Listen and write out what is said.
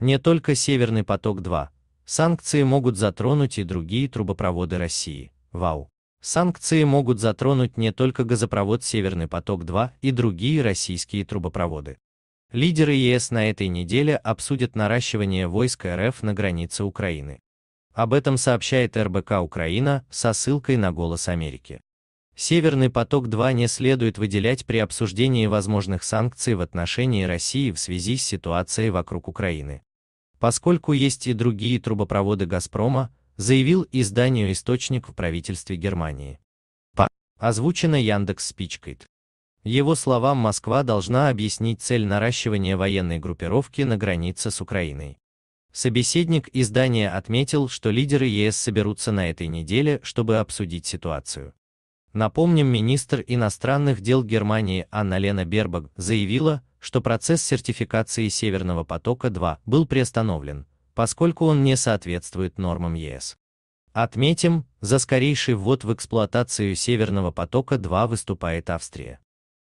Не только Северный поток-2. Санкции могут затронуть и другие трубопроводы России. Вау. Санкции могут затронуть не только газопровод Северный поток-2 и другие российские трубопроводы. Лидеры ЕС на этой неделе обсудят наращивание войск РФ на границе Украины. Об этом сообщает РБК Украина со ссылкой на «Голос Америки». Северный поток-2 не следует выделять при обсуждении возможных санкций в отношении России в связи с ситуацией вокруг Украины поскольку есть и другие трубопроводы «Газпрома», заявил изданию «Источник» в правительстве Германии. По озвучено Яндекс Спичкайт. Его словам, Москва должна объяснить цель наращивания военной группировки на границе с Украиной. Собеседник издания отметил, что лидеры ЕС соберутся на этой неделе, чтобы обсудить ситуацию. Напомним, министр иностранных дел Германии Анна-Лена Бербак заявила, что процесс сертификации Северного потока-2 был приостановлен, поскольку он не соответствует нормам ЕС. Отметим, за скорейший ввод в эксплуатацию Северного потока-2 выступает Австрия.